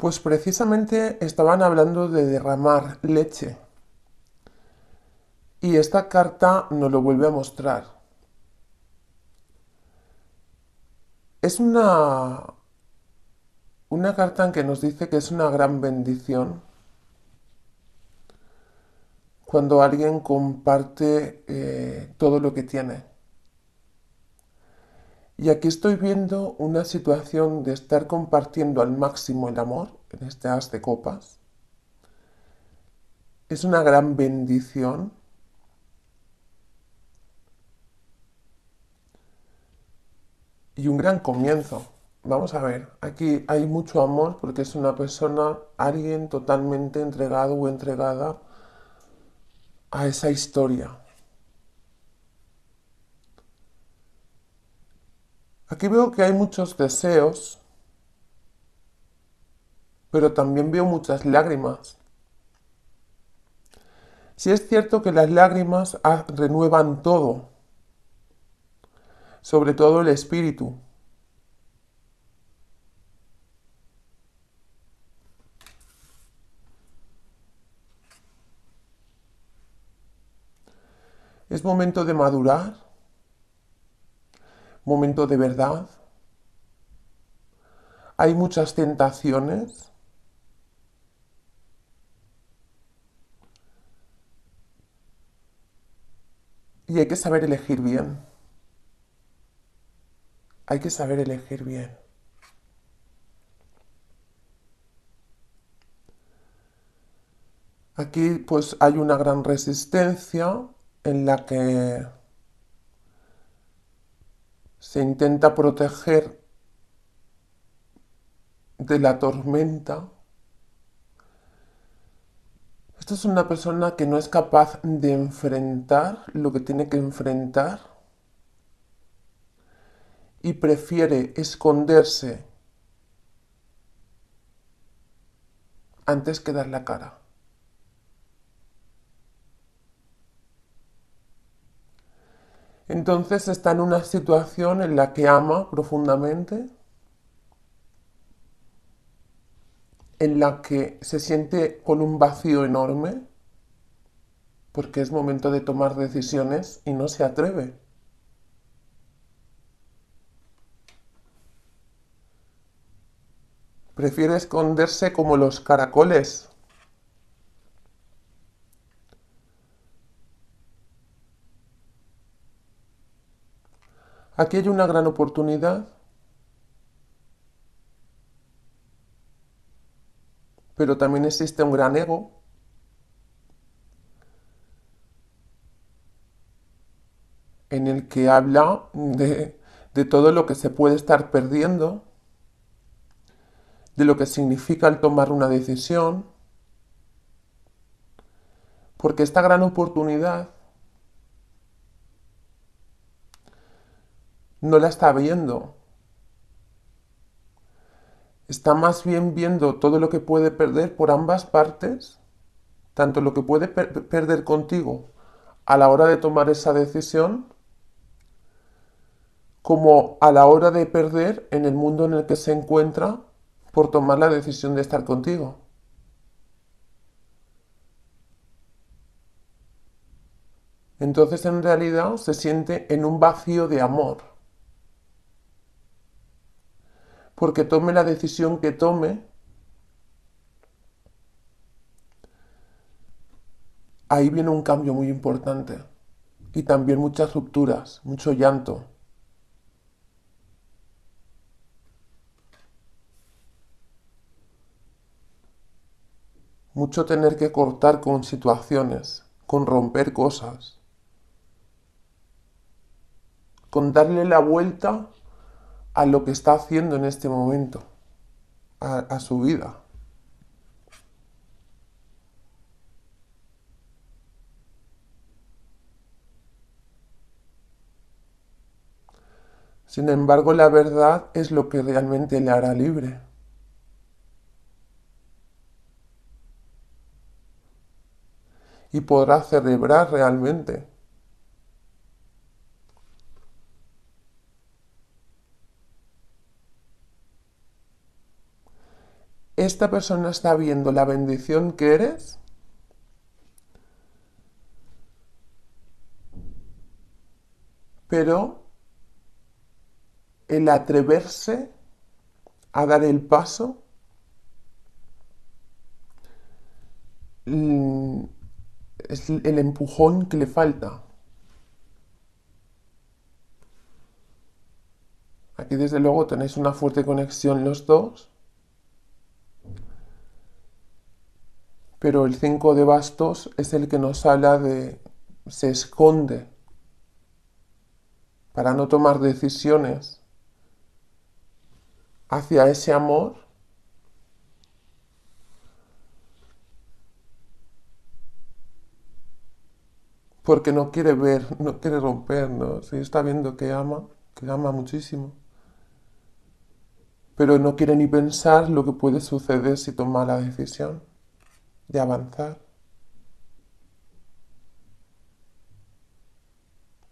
Pues precisamente estaban hablando de derramar leche. Y esta carta nos lo vuelve a mostrar. Es una, una carta en que nos dice que es una gran bendición cuando alguien comparte eh, todo lo que tiene. Y aquí estoy viendo una situación de estar compartiendo al máximo el amor en este haz de copas. Es una gran bendición. Y un gran comienzo. Vamos a ver, aquí hay mucho amor porque es una persona, alguien totalmente entregado o entregada a esa historia. Aquí veo que hay muchos deseos, pero también veo muchas lágrimas. Si es cierto que las lágrimas renuevan todo, sobre todo el espíritu. Es momento de madurar momento de verdad. Hay muchas tentaciones. Y hay que saber elegir bien. Hay que saber elegir bien. Aquí pues hay una gran resistencia en la que se intenta proteger de la tormenta. Esta es una persona que no es capaz de enfrentar lo que tiene que enfrentar y prefiere esconderse antes que dar la cara. entonces está en una situación en la que ama profundamente, en la que se siente con un vacío enorme, porque es momento de tomar decisiones y no se atreve. Prefiere esconderse como los caracoles Aquí hay una gran oportunidad, pero también existe un gran ego. en el que habla de, todo lo que se puede estar perdiendo, de lo que significa el tomar una decisión, porque esta gran oportunidad no la está viendo. Está más bien viendo todo lo que puede perder por ambas partes, tanto lo que puede perder contigo a la hora de tomar esa decisión, como a la hora de perder en el mundo en el que se encuentra por tomar la decisión de estar contigo. Entonces en realidad se siente en un vacío de amor. porque tome la decisión que tome, ahí viene un cambio muy importante y también muchas rupturas, mucho llanto. Mucho tener que cortar con situaciones, con romper cosas, con darle la vuelta a lo que está haciendo en este momento, a, su vida. Sin embargo, la verdad es lo que realmente le hará libre. Y podrá celebrar realmente esta persona está viendo la bendición que eres, pero el atreverse a dar el paso mm, es el empujón que le falta. Aquí desde luego tenéis una fuerte conexión los dos. pero el 5 de bastos es el que nos habla de se esconde para no tomar decisiones hacia ese amor porque no quiere ver, no quiere rompernos, y está viendo que ama, que ama muchísimo, pero no quiere ni pensar lo que puede suceder si toma la decisión de avanzar.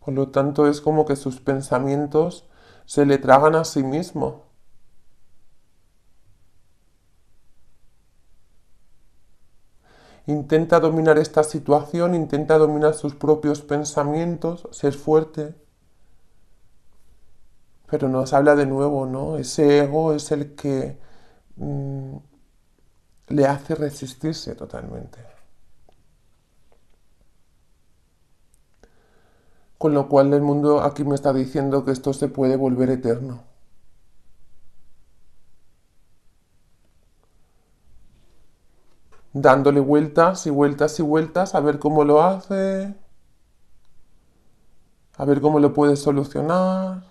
Por lo tanto, es como que sus pensamientos se le tragan a sí mismo. Intenta dominar esta situación, intenta dominar sus propios pensamientos, ser fuerte. Pero nos habla de nuevo, ¿no? Ese ego es el que mm, le hace resistirse totalmente. Con lo cual el mundo aquí me está diciendo que esto se puede volver eterno. Dándole vueltas y vueltas y vueltas a ver cómo lo hace, a ver cómo lo puede solucionar.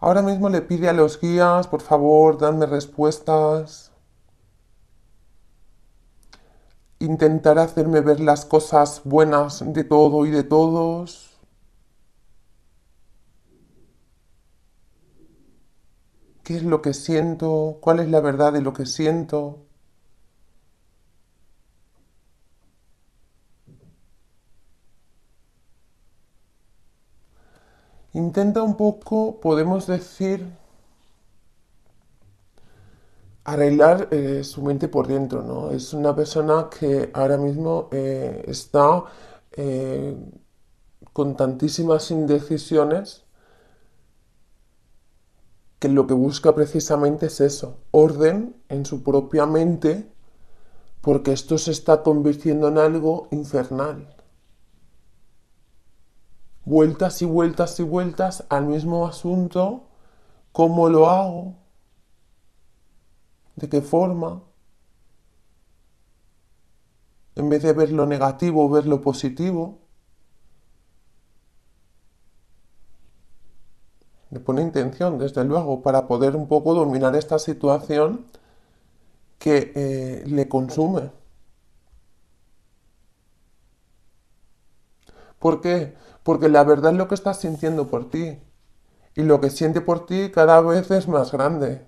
Ahora mismo le pide a los guías, por favor, danme respuestas. Intentar hacerme ver las cosas buenas de todo y de todos. ¿Qué es lo que siento? ¿Cuál es la verdad de lo que siento? intenta un poco, podemos decir, arreglar eh, su mente por dentro, ¿no? Es una persona que ahora mismo eh, está eh, con tantísimas indecisiones que lo que busca precisamente es eso, orden en su propia mente, porque esto se está convirtiendo en algo infernal vueltas y vueltas y vueltas al mismo asunto, cómo lo hago, de qué forma. En vez de ver lo negativo, ver lo positivo. Le pone intención, desde luego, para poder un poco dominar esta situación que eh, le consume. ¿Por qué? porque la verdad es lo que estás sintiendo por ti, y lo que siente por ti cada vez es más grande.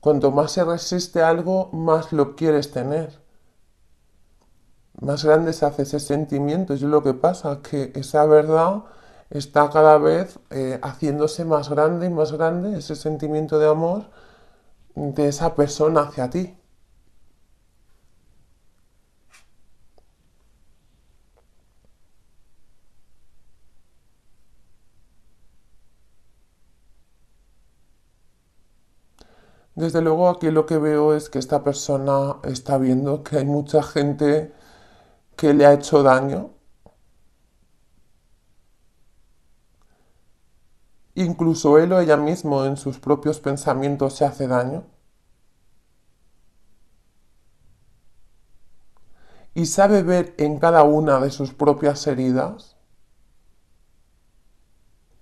Cuanto más se resiste a algo, más lo quieres tener. Más grande se hace ese sentimiento, Y lo que pasa, que esa verdad está cada vez eh, haciéndose más grande y más grande ese sentimiento de amor de esa persona hacia ti. Desde luego aquí lo que veo es que esta persona está viendo que hay mucha gente que le ha hecho daño. Incluso él o ella mismo en sus propios pensamientos se hace daño. Y sabe ver en cada una de sus propias heridas,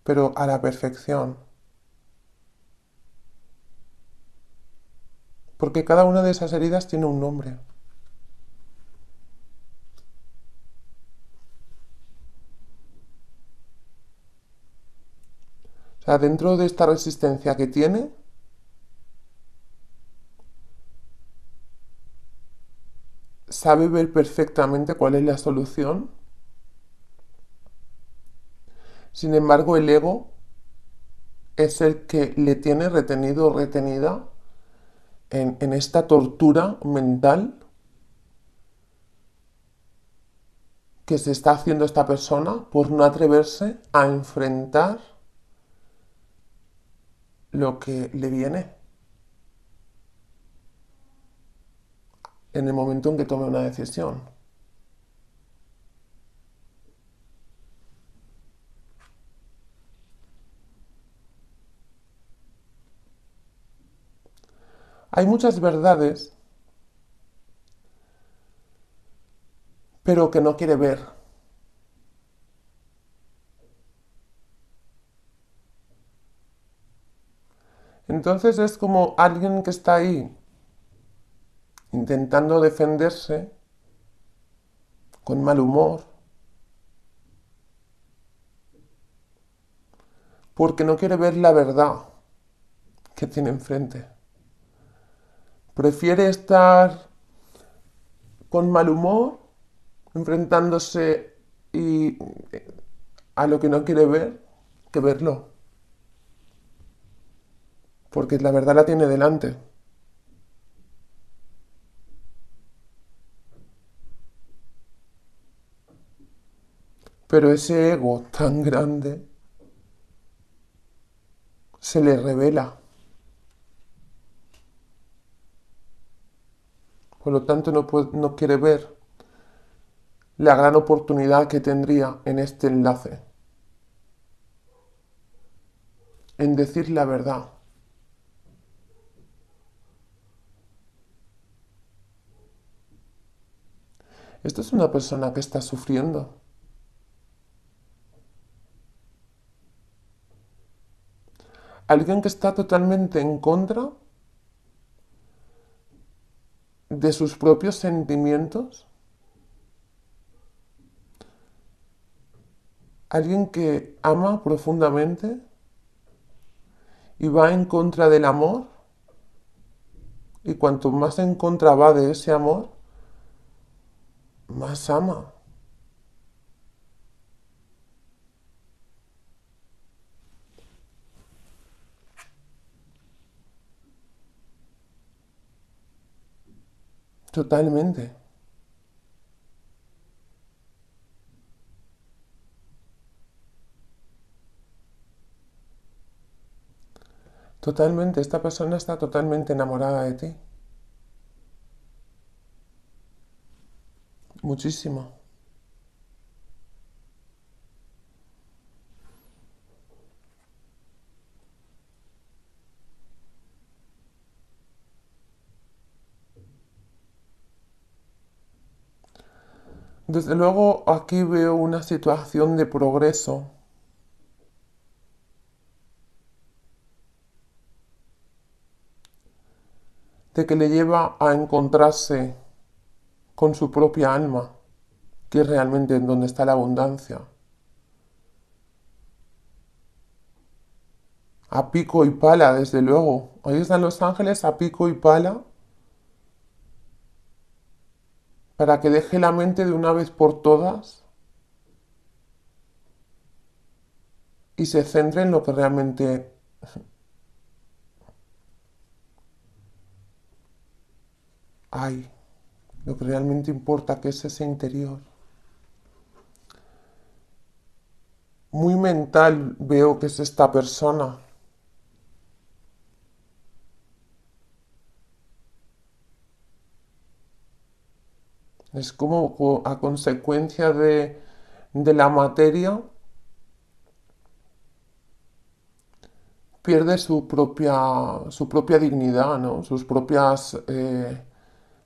pero a la perfección. porque cada una de esas heridas tiene un nombre. O sea, dentro de esta resistencia que tiene, sabe ver perfectamente cuál es la solución. Sin embargo, el ego es el que le tiene retenido o retenida en, esta tortura mental que se está haciendo esta persona por no atreverse a enfrentar lo que le viene. En el momento en que tome una decisión. Hay muchas verdades, pero que no quiere ver. Entonces es como alguien que está ahí intentando defenderse con mal humor, porque no quiere ver la verdad que tiene enfrente prefiere estar con mal humor, enfrentándose eh, a lo que no quiere ver, que verlo. Porque la verdad la tiene delante. Pero ese ego tan grande se le revela. por lo tanto no, quiere ver la gran oportunidad que tendría en este enlace, en decir la verdad. Esto es una persona que está sufriendo. Alguien que está totalmente en contra de sus propios sentimientos? ¿Alguien que ama profundamente y va en contra del amor? Y cuanto más en contra va de ese amor, más ama. Totalmente. Totalmente, esta persona está totalmente enamorada de ti. Muchísimo. Desde luego aquí veo una situación de progreso. de que le lleva a encontrarse con su propia alma, que es realmente en donde está la abundancia. A pico y pala, desde luego. Ahí están los ángeles a pico y pala para que deje la mente de una vez por todas y se centre en lo que realmente hay, lo que realmente importa, que es ese interior. Muy mental veo que es esta persona. Es como a consecuencia de, la materia pierde su propia, su propia dignidad, Sus propias, eh,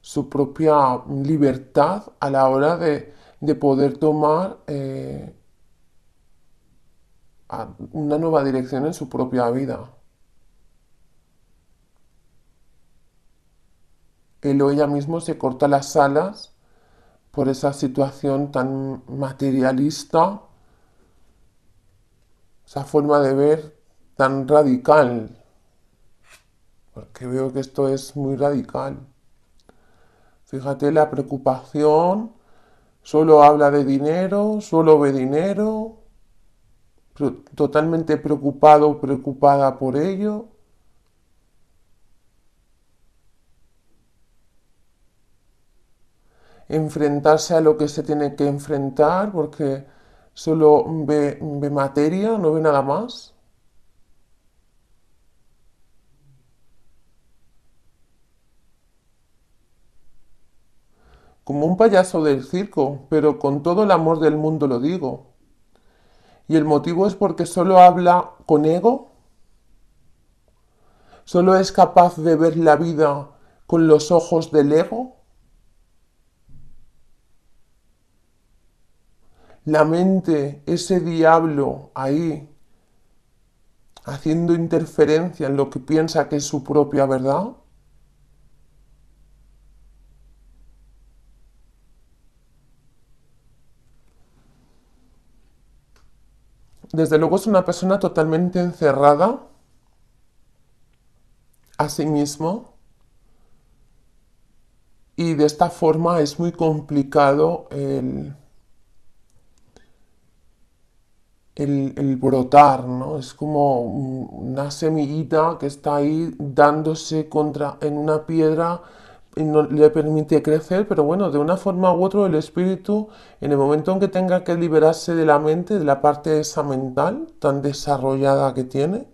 su propia libertad a la hora de, poder tomar eh, una nueva dirección en su propia vida. Él o ella mismo se corta las alas por esa situación tan materialista, esa forma de ver tan radical, porque veo que esto es muy radical. Fíjate la preocupación, solo habla de dinero, solo ve dinero, totalmente preocupado, preocupada por ello. enfrentarse a lo que se tiene que enfrentar porque solo ve, materia, no ve nada más. Como un payaso del circo, pero con todo el amor del mundo lo digo. Y el motivo es porque solo habla con ego, solo es capaz de ver la vida con los ojos del ego. la mente, ese diablo ahí, haciendo interferencia en lo que piensa que es su propia verdad? Desde luego es una persona totalmente encerrada a sí mismo y de esta forma es muy complicado el el, brotar, ¿no? Es como una semillita que está ahí dándose contra, en una piedra y no le permite crecer, pero bueno, de una forma u otra el espíritu, en el momento en que tenga que liberarse de la mente, de la parte esa mental tan desarrollada que tiene,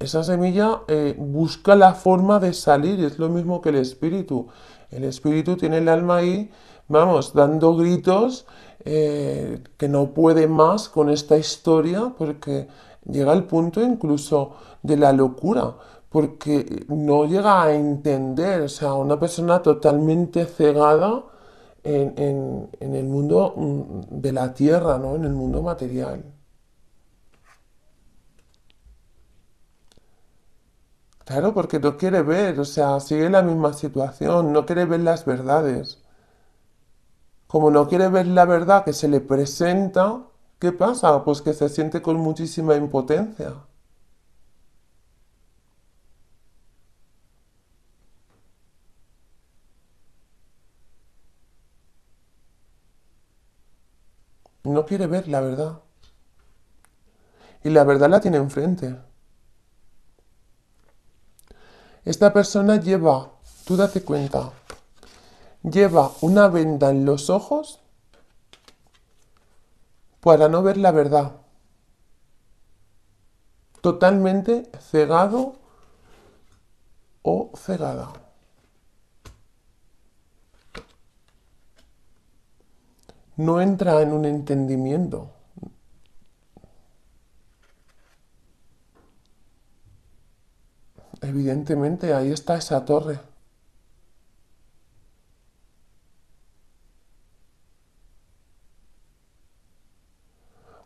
esa semilla eh, busca la forma de salir, es lo mismo que el espíritu. El espíritu tiene el alma ahí vamos, dando gritos eh, que no puede más con esta historia porque llega al punto incluso de la locura, porque no llega a entender, o sea, una persona totalmente cegada en, el mundo mm, de la tierra, ¿no? En el mundo material. Claro, porque no quiere ver, o sea, sigue la misma situación, no quiere ver las verdades como no quiere ver la verdad que se le presenta, ¿qué pasa? Pues que se siente con muchísima impotencia. No quiere ver la verdad. Y la verdad la tiene enfrente. Esta persona lleva, tú date cuenta, lleva una venda en los ojos para no ver la verdad. Totalmente cegado o cegada. No entra en un entendimiento. Evidentemente, ahí está esa torre.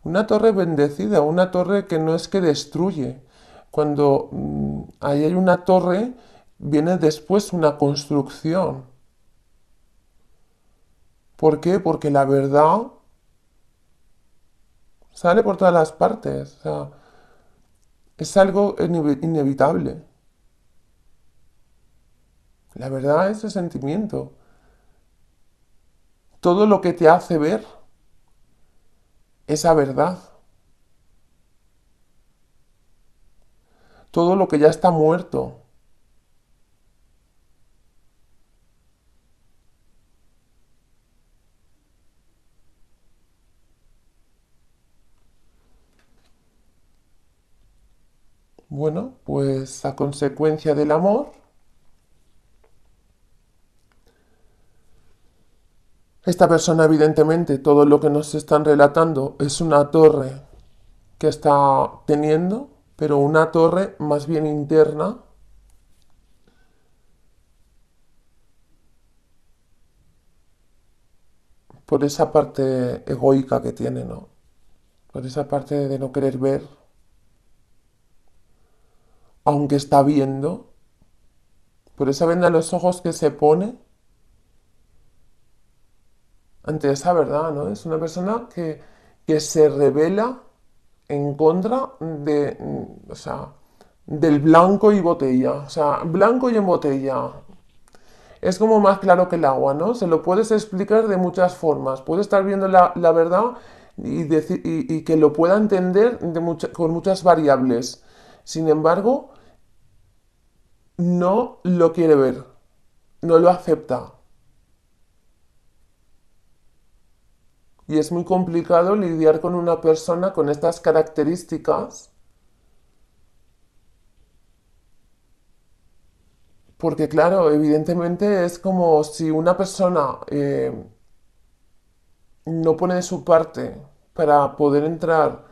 Una torre bendecida, una torre que no es que destruye. Cuando mm, ahí hay una torre, viene después una construcción. ¿Por qué? Porque la verdad sale por todas las partes. es algo inevitable. La verdad es el sentimiento. Todo lo que te hace ver esa verdad. Todo lo que ya está muerto. Bueno, pues a consecuencia del amor, Esta persona evidentemente todo lo que nos están relatando es una torre que está teniendo, pero una torre más bien interna. Por esa parte egoica que tiene, ¿no? Por esa parte de no querer ver. Aunque está viendo. Por esa venda de los ojos que se pone ante esa verdad, ¿no? Es una persona que, se revela en contra de, del blanco y botella, o sea, blanco y en botella. Es como más claro que el agua, ¿no? Se lo puedes explicar de muchas formas. Puedes estar viendo la, verdad y, y, que lo pueda entender con muchas variables. Sin embargo, no lo quiere ver, no lo acepta. Y es muy complicado lidiar con una persona con estas características. Porque claro, evidentemente es como si una persona eh, no pone de su parte para poder entrar,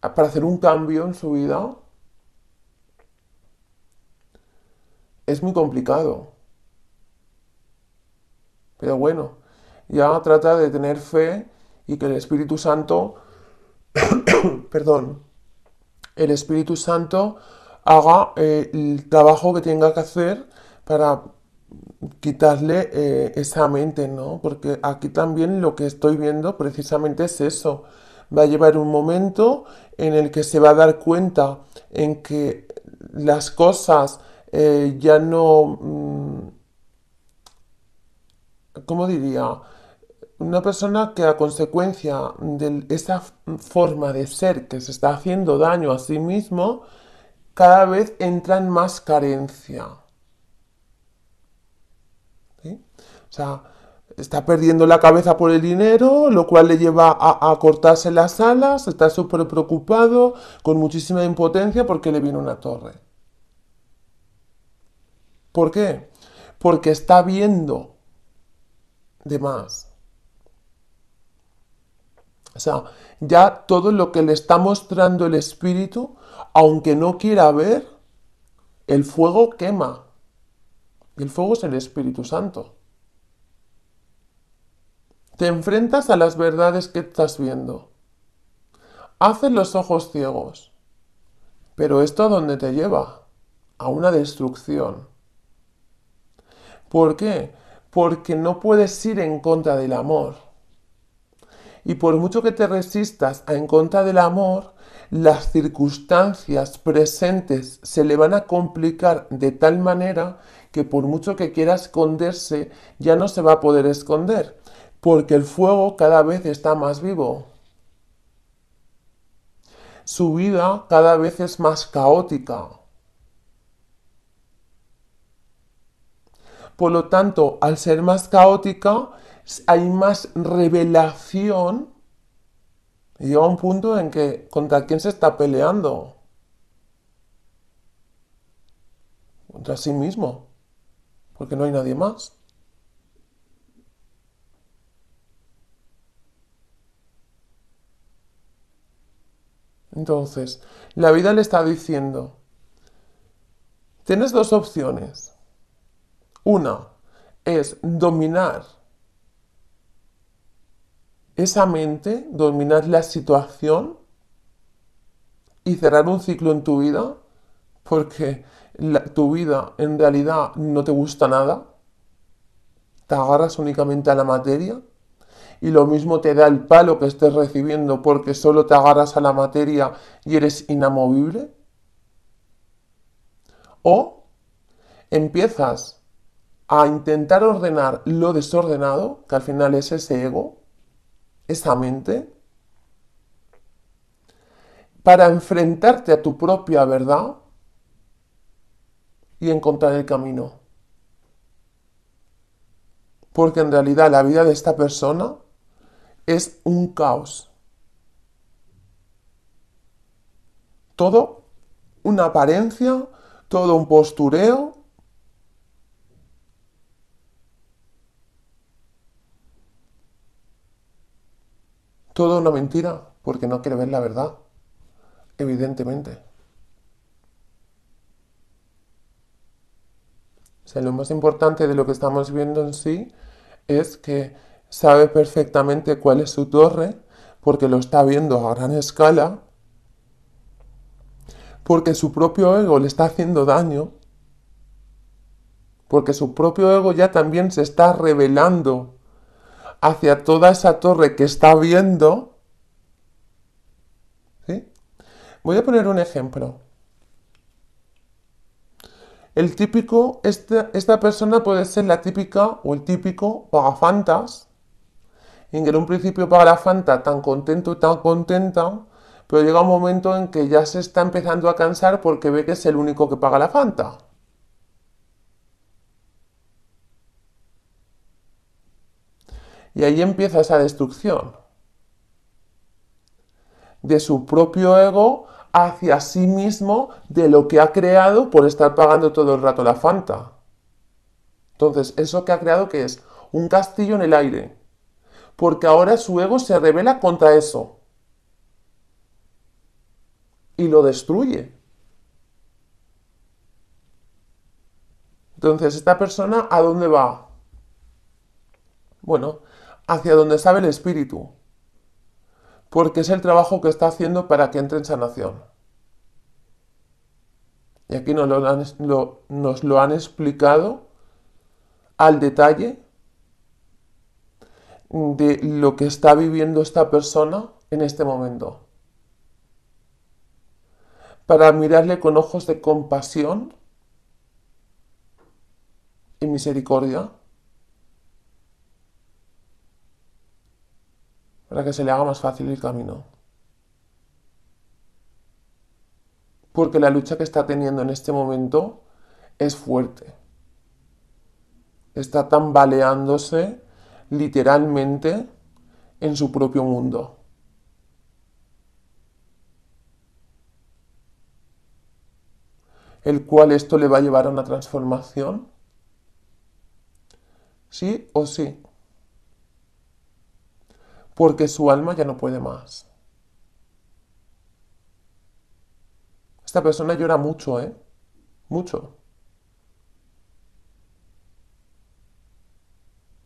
para hacer un cambio en su vida, es muy complicado. Pero bueno, ya trata de tener fe y que el Espíritu Santo, perdón, el Espíritu Santo haga eh, el trabajo que tenga que hacer para quitarle eh, esa mente, ¿no? Porque aquí también lo que estoy viendo precisamente es eso. Va a llevar un momento en el que se va a dar cuenta en que las cosas eh, ya no... Mm, ¿Cómo diría? una persona que a consecuencia de esa forma de ser que se está haciendo daño a sí mismo, cada vez entra en más carencia. O sea, está perdiendo la cabeza por el dinero, lo cual le lleva a, a cortarse las alas, está súper preocupado, con muchísima impotencia porque le viene una torre. ¿Por qué? Porque está viendo de más o sea, ya todo lo que le está mostrando el espíritu, aunque no quiera ver, el fuego quema. el fuego es el Espíritu Santo. Te enfrentas a las verdades que estás viendo. Haces los ojos ciegos. Pero esto a dónde te lleva? A una destrucción. ¿Por qué? Porque no puedes ir en contra del amor. Y por mucho que te resistas a en contra del amor, las circunstancias presentes se le van a complicar de tal manera que por mucho que quiera esconderse, ya no se va a poder esconder, porque el fuego cada vez está más vivo. Su vida cada vez es más caótica. Por lo tanto, al ser más caótica, hay más revelación. Y llega un punto en que contra quién se está peleando. Contra sí mismo. Porque no hay nadie más. Entonces, la vida le está diciendo, tienes dos opciones. Una es dominar esa mente, dominar la situación y cerrar un ciclo en tu vida, porque tu vida en realidad no te gusta nada, te agarras únicamente a la materia y lo mismo te da el palo que estés recibiendo porque solo te agarras a la materia y eres inamovible. O empiezas a intentar ordenar lo desordenado, que al final es ese ego, esa mente para enfrentarte a tu propia verdad y encontrar el camino. Porque en realidad la vida de esta persona es un caos. Todo una apariencia, todo un postureo, Todo una mentira porque no quiere ver la verdad, evidentemente. O sea, lo más importante de lo que estamos viendo en sí es que sabe perfectamente cuál es su torre, porque lo está viendo a gran escala, porque su propio ego le está haciendo daño, porque su propio ego ya también se está revelando hacia toda esa torre que está viendo. ¿sí? Voy a poner un ejemplo. El típico, este, esta, persona puede ser la típica o el típico pagafantas, en que en un principio paga la fanta tan contento, y tan contenta, pero llega un momento en que ya se está empezando a cansar porque ve que es el único que paga la fanta. Y ahí empieza esa destrucción de su propio ego hacia sí mismo de lo que ha creado por estar pagando todo el rato la Fanta. Entonces, eso que ha creado que es un castillo en el aire, porque ahora su ego se revela contra eso y lo destruye. Entonces, ¿esta persona a dónde va? Bueno, hacia donde sabe el Espíritu, porque es el trabajo que está haciendo para que entre en sanación. Y aquí nos lo han, nos lo han explicado al detalle de lo que está viviendo esta persona en este momento. Para mirarle con ojos de compasión y misericordia para que se le haga más fácil el camino. Porque la lucha que está teniendo en este momento es fuerte. Está tambaleándose literalmente en su propio mundo. El cual esto le va a llevar a una transformación. Sí o sí porque su alma ya no puede más. Esta persona llora mucho, ¿eh? Mucho.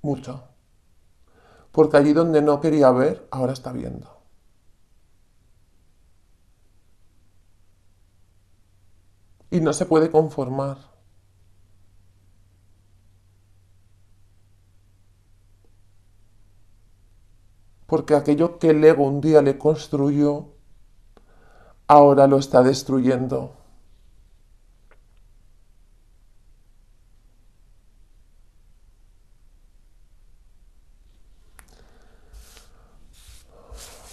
Mucho. Porque allí donde no quería ver, ahora está viendo. Y no se puede conformar. porque aquello que el ego un día le construyó, ahora lo está destruyendo.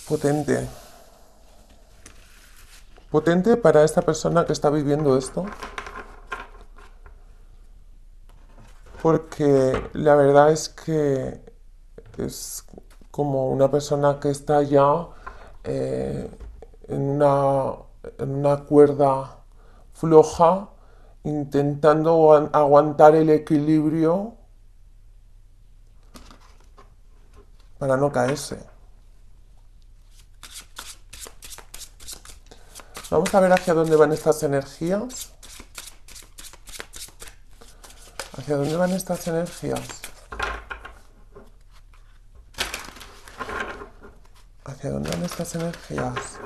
Potente. Potente para esta persona que está viviendo esto. Porque la verdad es que es como una persona que está ya eh, en, una, en una cuerda floja, intentando aguantar el equilibrio para no caerse. Vamos a ver hacia dónde van estas energías. ¿Hacia dónde van estas energías? hacia dónde van estas energías.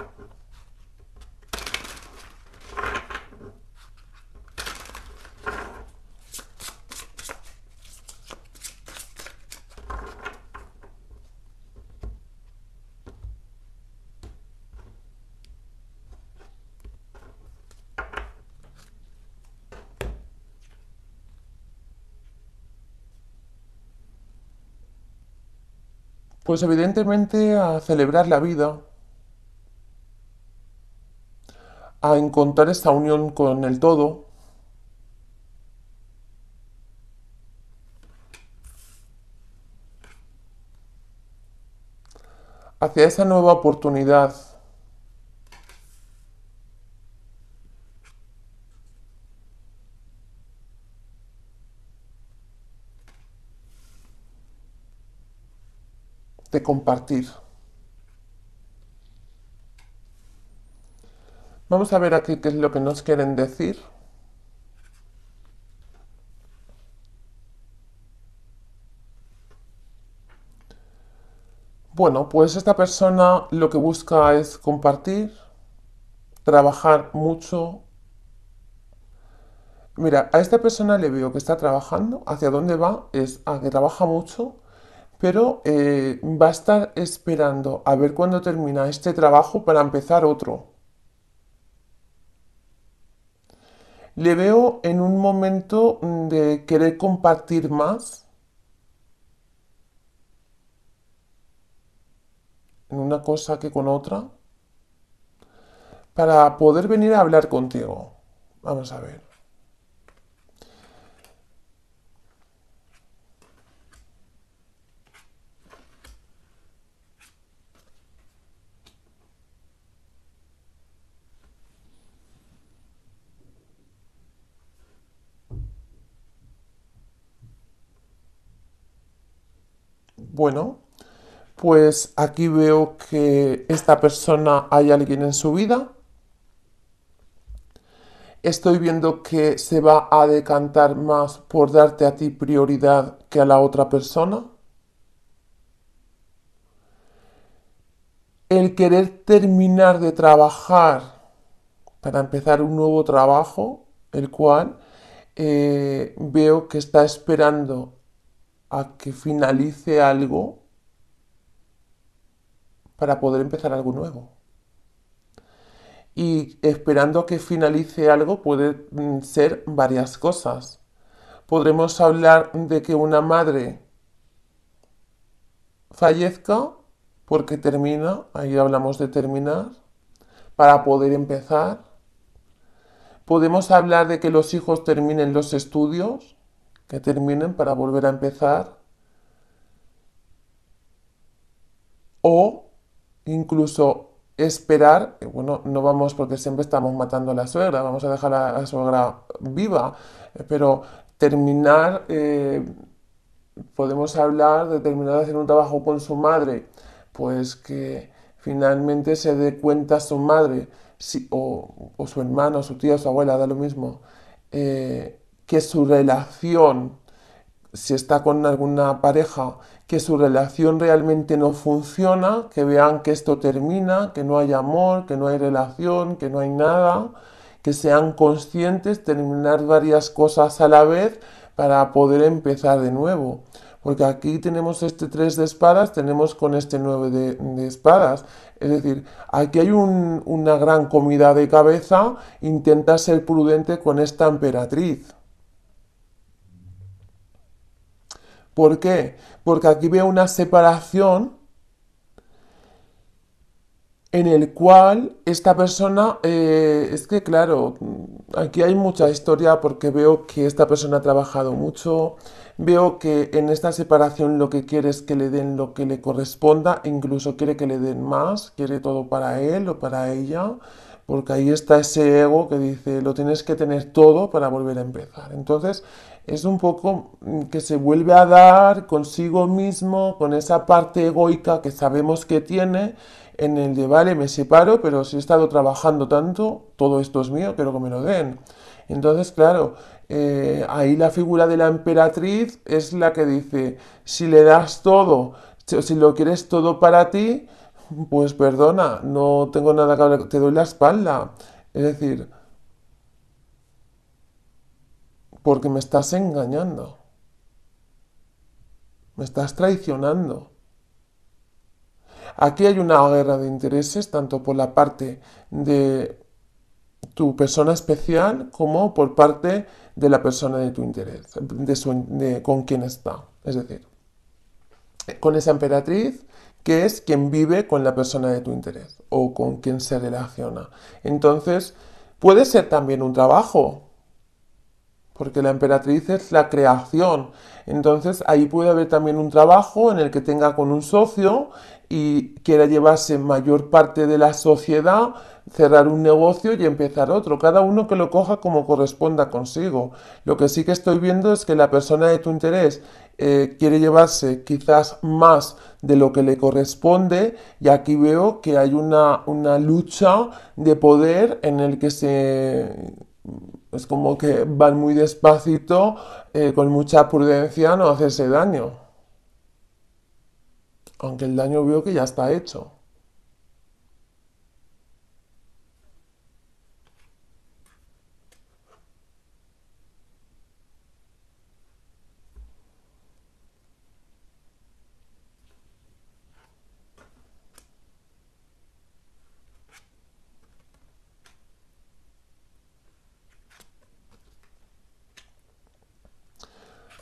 Pues evidentemente a celebrar la vida, a encontrar esta unión con el todo. hacia esa nueva oportunidad compartir. Vamos a ver aquí qué es lo que nos quieren decir. Bueno, pues esta persona lo que busca es compartir, trabajar mucho. Mira, a esta persona le veo que está trabajando, hacia dónde va es a que trabaja mucho, pero eh, va a estar esperando a ver cuándo termina este trabajo para empezar otro. Le veo en un momento mm, de querer compartir más. En una cosa que con otra. Para poder venir a hablar contigo. Vamos a ver. bueno, pues aquí veo que esta persona hay alguien en su vida. Estoy viendo que se va a decantar más por darte a ti prioridad que a la otra persona. El querer terminar de trabajar para empezar un nuevo trabajo, el cual eh, veo que está esperando a que finalice algo para poder empezar algo nuevo. Y esperando a que finalice algo puede mm, ser varias cosas. Podremos hablar de que una madre fallezca porque termina, ahí hablamos de terminar, para poder empezar. Podemos hablar de que los hijos terminen los estudios que terminen para volver a empezar. O incluso esperar, eh, bueno, no vamos porque siempre estamos matando a la suegra, vamos a dejar a la suegra viva, eh, pero terminar, eh, podemos hablar de terminar de hacer un trabajo con su madre, pues que finalmente se dé cuenta su madre, o, su hermano, su tía, su abuela, da lo mismo, que su relación, si está con alguna pareja, que su relación realmente no funciona, que vean que esto termina, que no hay amor, que no hay relación, que no hay nada, que sean conscientes, terminar varias cosas a la vez para poder empezar de nuevo. Porque aquí tenemos este 3 de espadas, tenemos con este 9 de, espadas. Es decir, aquí hay una gran comida de cabeza, intenta ser prudente con esta emperatriz. ¿Por qué? Porque aquí veo una separación en el cual esta persona, eh, es que claro, aquí hay mucha historia porque veo que esta persona ha trabajado mucho, veo que en esta separación lo que quiere es que le den lo que le corresponda, incluso quiere que le den más, quiere todo para él o para ella, porque ahí está ese ego que dice, lo tienes que tener todo para volver a empezar. Entonces, es un poco mm, que se vuelve a dar consigo mismo, con esa parte egoica que sabemos que tiene, en el de, vale, me separo, pero si he estado trabajando tanto, todo esto es mío, quiero que me lo den. Entonces, claro, eh, ahí la figura de la emperatriz es la que dice, si le das todo, si lo quieres todo para ti, pues perdona, no tengo nada que hablar, te doy la espalda. Es decir, porque me estás engañando. Me estás traicionando. Aquí hay una guerra de intereses, tanto por la parte de tu persona especial como por parte de la persona de tu interés, de, con quien está. Es decir, con esa emperatriz que es quien vive con la persona de tu interés o con quien se relaciona. Entonces, puede ser también un trabajo, porque la emperatriz es la creación. Entonces ahí puede haber también un trabajo en el que tenga con un socio y quiera llevarse mayor parte de la sociedad, cerrar un negocio y empezar otro, cada uno que lo coja como corresponda consigo. Lo que sí que estoy viendo es que la persona de tu interés eh, quiere llevarse quizás más de lo que le corresponde y aquí veo que hay una lucha de poder en el que se es como que van muy despacito, eh, con mucha prudencia, no hacerse daño. Aunque el daño veo que ya está hecho.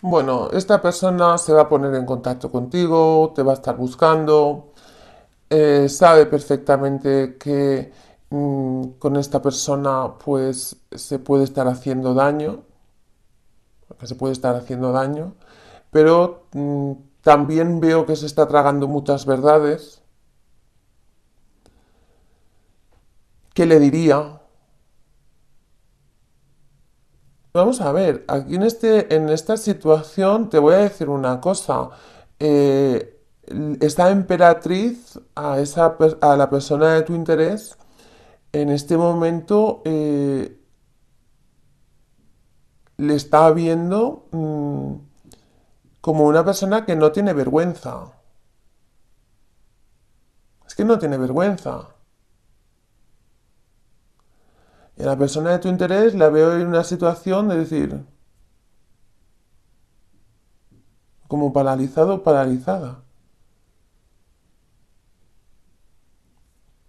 Bueno, esta persona se va a poner en contacto contigo, te va a estar buscando, eh, sabe perfectamente que mm, con esta persona pues se puede estar haciendo daño, se puede estar haciendo daño, pero mm, también veo que se está tragando muchas verdades. ¿Qué le diría? Vamos a ver, aquí en, este, en esta situación te voy a decir una cosa. Eh, esta emperatriz, a, a la persona de tu interés, en este momento eh, le está viendo mm, como una persona que no tiene vergüenza. Es que no tiene vergüenza. En la persona de tu interés la veo en una situación de decir, como paralizado paralizada.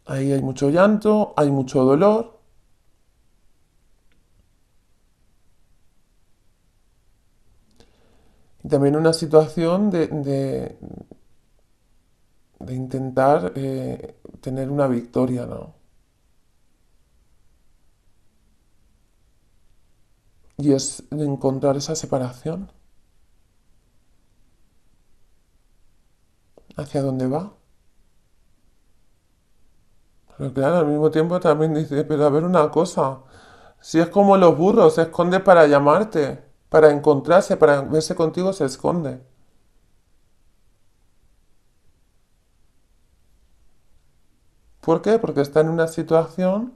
Ahí hay mucho llanto, hay mucho dolor. Y también una situación de, de, intentar eh, tener una victoria, ¿no? y es encontrar esa separación. ¿Hacia dónde va? Pero claro, al mismo tiempo también dice, pero a ver una cosa, si es como los burros, se esconde para llamarte, para encontrarse, para verse contigo, se esconde. ¿Por qué? Porque está en una situación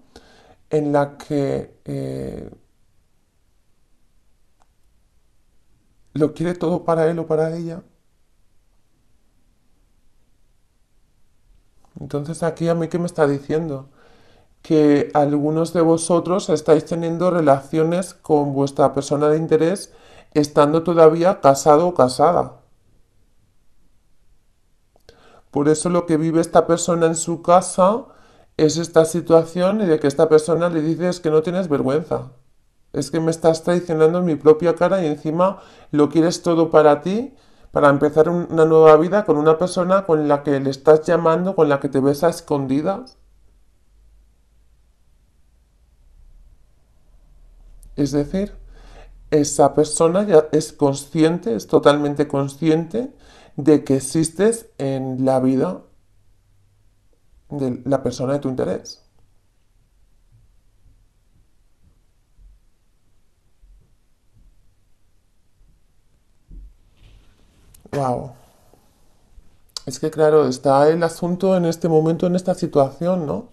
en la que eh, ¿Lo quiere todo para él o para ella? Entonces aquí a mí qué me está diciendo? Que algunos de vosotros estáis teniendo relaciones con vuestra persona de interés estando todavía casado o casada. Por eso lo que vive esta persona en su casa es esta situación y de que esta persona le dice que no tienes vergüenza es que me estás traicionando en mi propia cara y encima lo quieres todo para ti, para empezar una nueva vida con una persona con la que le estás llamando, con la que te ves a escondida. Es decir, esa persona ya es consciente, es totalmente consciente de que existes en la vida de la persona de tu interés. Es que claro, está el asunto en este momento, en esta situación, ¿no?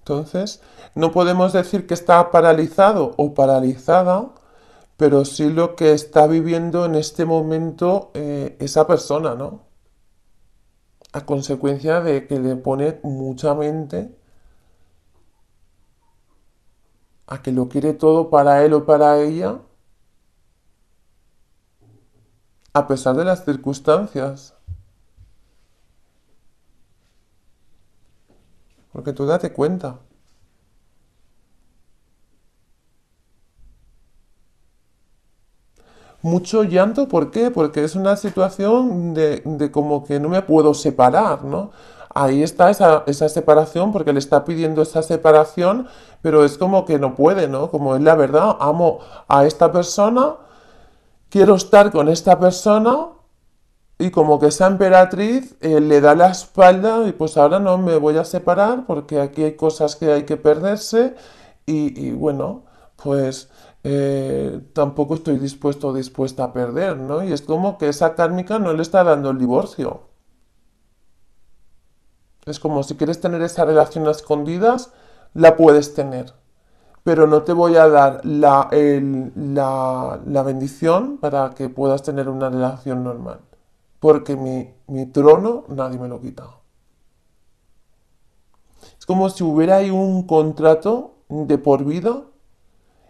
Entonces, no podemos decir que está paralizado o paralizada, pero sí lo que está viviendo en este momento eh, esa persona, ¿no? A consecuencia de que le pone mucha mente a que lo quiere todo para él o para ella, a pesar de las circunstancias. Porque tú date cuenta. Mucho llanto, ¿por qué? Porque es una situación de, como que no me puedo separar, ¿no? ahí está esa, separación, porque le está pidiendo esa separación, pero es como que no puede, ¿no? Como es la verdad, amo a esta persona, quiero estar con esta persona, y como que esa emperatriz eh, le da la espalda y pues ahora no me voy a separar porque aquí hay cosas que hay que perderse y, bueno, pues eh, tampoco estoy dispuesto o dispuesta a perder, ¿no? Y es como que esa kármica no le está dando el divorcio. Es como si quieres tener esa relación a escondidas, la puedes tener. Pero no te voy a dar la, bendición para que puedas tener una relación normal. Porque mi, mi trono nadie me lo quita. Es como si hubiera ahí un contrato de por vida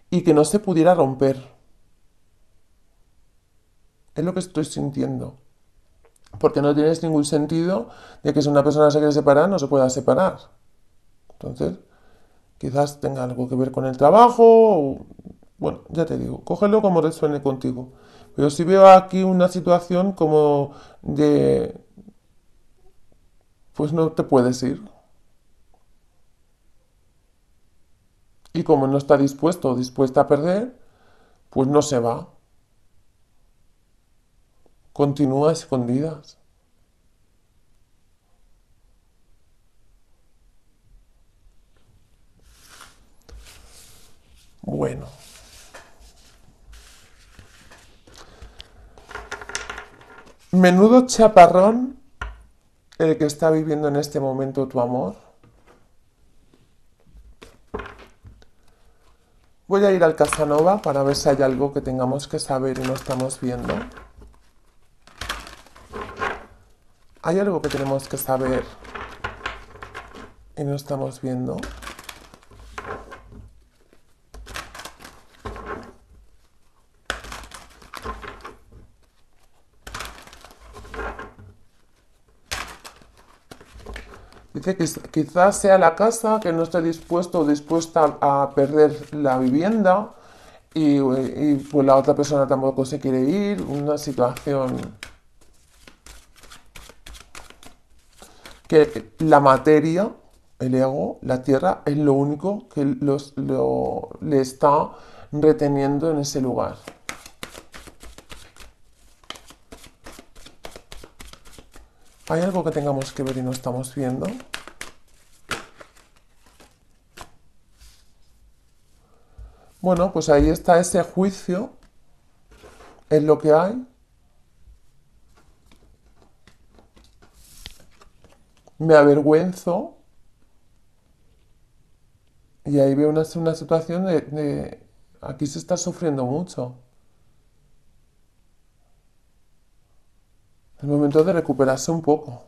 y que no se pudiera romper. Es lo que estoy sintiendo porque no tienes ningún sentido de que si una persona se quiere separar no se pueda separar. Entonces, quizás tenga algo que ver con el trabajo, o, bueno, ya te digo, cógelo como resuene contigo. Pero si veo aquí una situación como de, pues no te puedes ir. Y como no está dispuesto o dispuesta a perder, pues no se va continúa escondidas. Bueno. Menudo chaparrón el que está viviendo en este momento tu amor. Voy a ir al Casanova para ver si hay algo que tengamos que saber y no estamos viendo. Hay algo que tenemos que saber y no estamos viendo. Dice que quizás sea la casa que no está dispuesto o dispuesta a perder la vivienda y, eh, y pues la otra persona tampoco se quiere ir, una situación que la materia, el ego, la tierra, es lo único que le está reteniendo en ese lugar. ¿Hay algo que tengamos que ver y no estamos viendo? Bueno, pues ahí está ese juicio, es lo que hay, me avergüenzo y ahí veo una, situación de, aquí se está sufriendo mucho. Es momento de recuperarse un poco.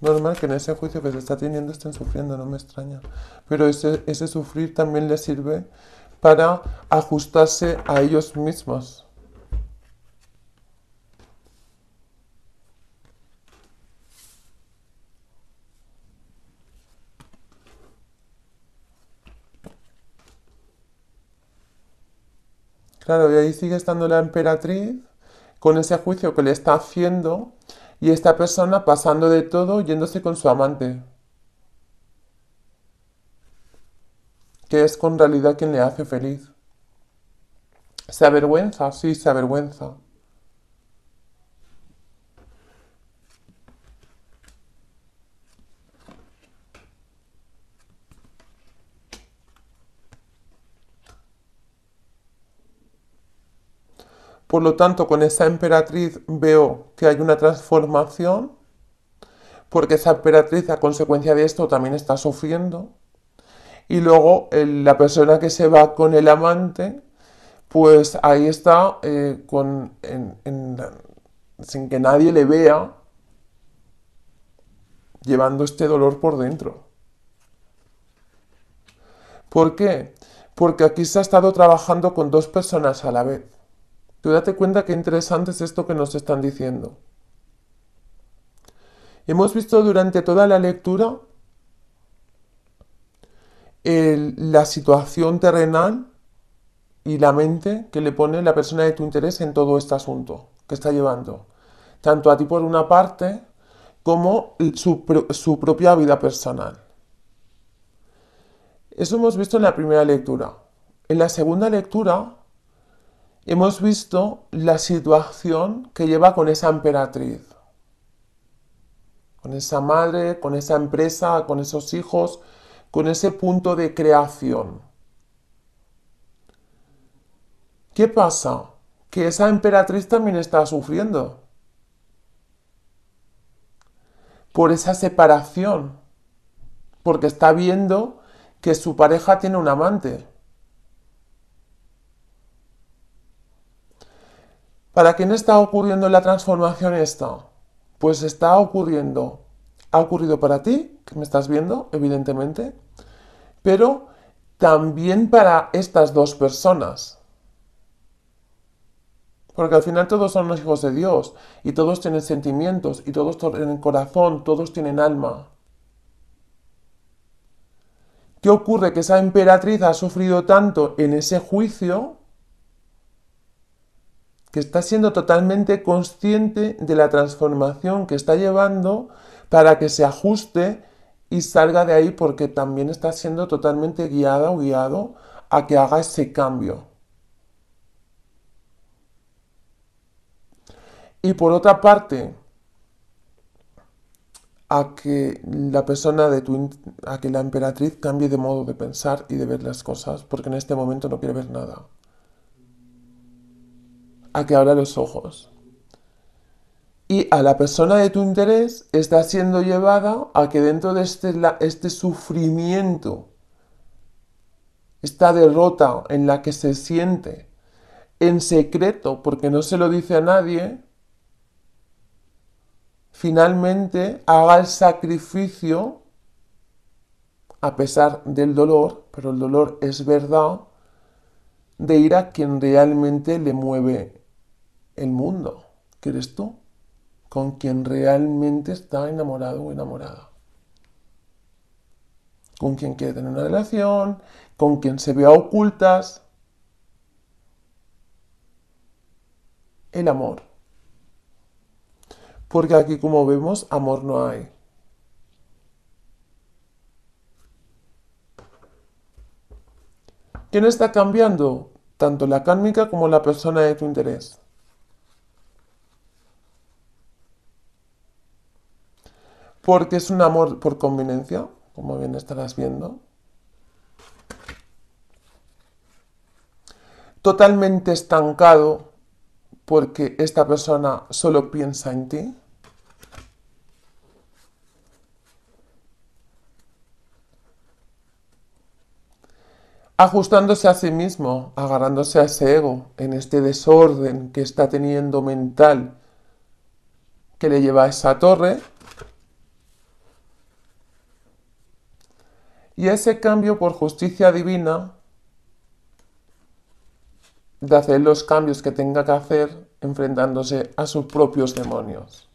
Normal que en ese juicio que se está teniendo estén sufriendo, no me extraña. Pero ese, ese sufrir también le sirve para ajustarse a ellos mismos. Claro, y ahí sigue estando la emperatriz con ese juicio que le está haciendo y esta persona pasando de todo yéndose con su amante. que es con realidad quien le hace feliz. Se avergüenza, sí, se avergüenza. Por lo tanto, con esa emperatriz veo que hay una transformación, porque esa emperatriz a consecuencia de esto también está sufriendo y luego la persona que se va con el amante, pues ahí está eh, con, sin que nadie le vea, llevando este dolor por dentro. ¿Por qué? Porque aquí se ha estado trabajando con dos personas a la vez. Tú date cuenta qué interesante es esto que nos están diciendo. Hemos visto durante toda la lectura la situación terrenal y la mente que le pone la persona de tu interés en todo este asunto que está llevando. Tanto a ti por una parte como su propia vida personal. Eso hemos visto en la primera lectura. En la segunda lectura hemos visto la situación que lleva con esa emperatriz, con esa madre, con esa empresa, con esos hijos, con ese punto de creación. ¿Qué pasa? Que esa emperatriz también está sufriendo por esa separación, porque está viendo que su pareja tiene un amante. ¿Para quién está ocurriendo la transformación esta? Pues está ocurriendo. Ha ocurrido para ti me estás viendo, evidentemente, pero también para estas dos personas. Porque al final todos son los hijos de Dios y todos tienen sentimientos y todos tienen corazón, todos tienen alma. ¿Qué ocurre? Que esa emperatriz ha sufrido tanto en ese juicio que está siendo totalmente consciente de la transformación que está llevando para que se ajuste y salga de ahí porque también está siendo totalmente guiada o guiado a que haga ese cambio. Y por otra parte, a que la persona de tu, a que la emperatriz cambie de modo de pensar y de ver las cosas, porque en este momento no quiere ver nada. A que abra los ojos y a la persona de tu interés está siendo llevada a que dentro de este, este sufrimiento, esta derrota en la que se siente, en secreto, porque no se lo dice a nadie, finalmente haga el sacrificio, a pesar del dolor, pero el dolor es verdad, de ir a quien realmente le mueve el mundo, que eres tú con quien realmente está enamorado o enamorada. Con quien quiere tener una relación, con quien se vea ocultas. El amor. Porque aquí como vemos, amor no hay. ¿Quién está cambiando? Tanto la cárnica como la persona de tu interés. porque es un amor por conveniencia, como bien estarás viendo. Totalmente estancado porque esta persona solo piensa en ti. ajustándose a sí mismo, agarrándose a ese ego, en este desorden que está teniendo mental que le lleva a esa torre, Y ese cambio por justicia divina, de hacer los cambios que tenga que hacer enfrentándose a sus propios demonios.